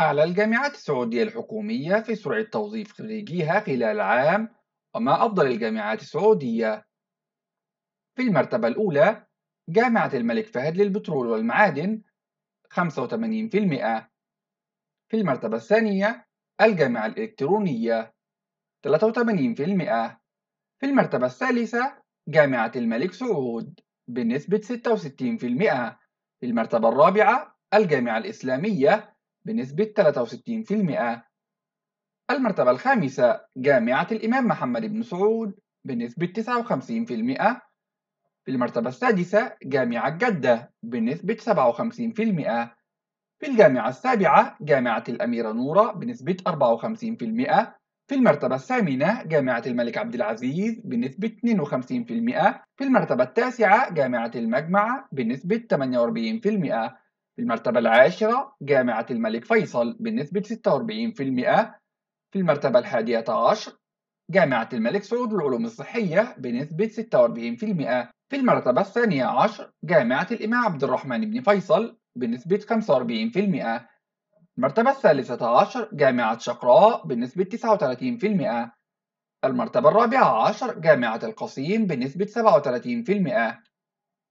أعلى الجامعات السعودية الحكومية في سرعة توظيف خريجيها خلال عام وما أفضل الجامعات السعودية في المرتبة الأولى جامعة الملك فهد للبترول والمعادن 85% في المرتبة الثانية الجامعة الإلكترونية 83% في المرتبة الثالثة جامعة الملك سعود بنسبة 66% في المرتبة الرابعة الجامعة الإسلامية بنسبة 63% المرتبة الخامسة جامعة الإمام محمد بن سعود بنسبة 59% في المرتبة السادسة جامعة جدة بنسبة 57% في الجامعة السابعة جامعة الأميرة نورة بنسبة 54% في المرتبة الثامنة جامعة الملك عبد العزيز بنسبة 52% في المرتبة التاسعة جامعة المجمع بنسبة 48% في المرتبة العاشرة جامعة الملك فيصل بنسبة 46% في المرتبة الحادية عشر جامعة الملك سعود للعلوم الصحية بنسبة 46% في المرتبة الثانية عشر جامعة الإمام عبد الرحمن بن فيصل بنسبة 45% المرتبة الثالثة عشر جامعة شقراء بنسبة 39% المرتبة الرابعة عشر جامعة القصيم بنسبة 37%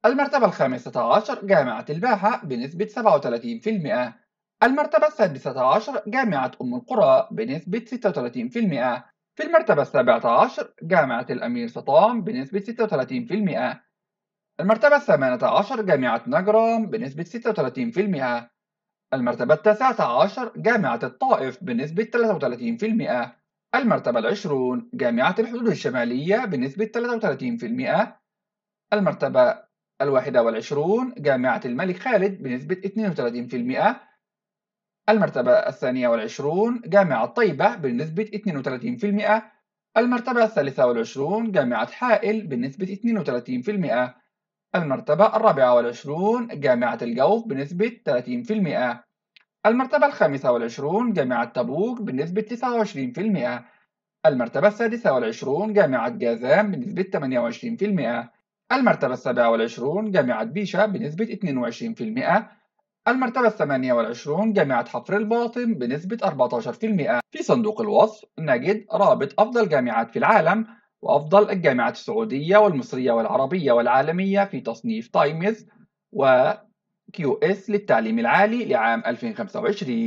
المرتبة الخامسة عشر جامعة الباحة بنسبة 37% المرتبة السادسة عشر جامعة أم القرى بنسبة 36% في المرتبة السابعة عشر جامعة الأمير سطام بنسبة 36% المرتبة الثامنة عشر جامعة نجران بنسبة 36% المرتبة التاسعة عشر جامعة الطائف بنسبة 33% المرتبة العشرون جامعة الحدود الشمالية بنسبة 33% المرتبة الواحدة والعشرون جامعة الملك خالد بنسبة 32% المرتبة الثانية والعشرون جامعة طيبة بنسبة 32% المرتبة الثالثة والعشرون جامعة حائل بنسبة 32% المرتبة الرابعة والعشرون جامعة الجوف بنسبة 30% المرتبة الخامسة والعشرون جامعة تبوك بنسبة 29% المرتبة السادسة والعشرون جامعة جازان بنسبة 28% المرتبة السابعة والعشرون جامعة بيشا بنسبة 22% المرتبة الثمانية والعشرون جامعة حفر الباطن بنسبة 14% في صندوق الوصف نجد رابط أفضل جامعات في العالم وأفضل الجامعات السعودية والمصرية والعربية والعالمية في تصنيف تايمز و QS للتعليم العالي لعام 2025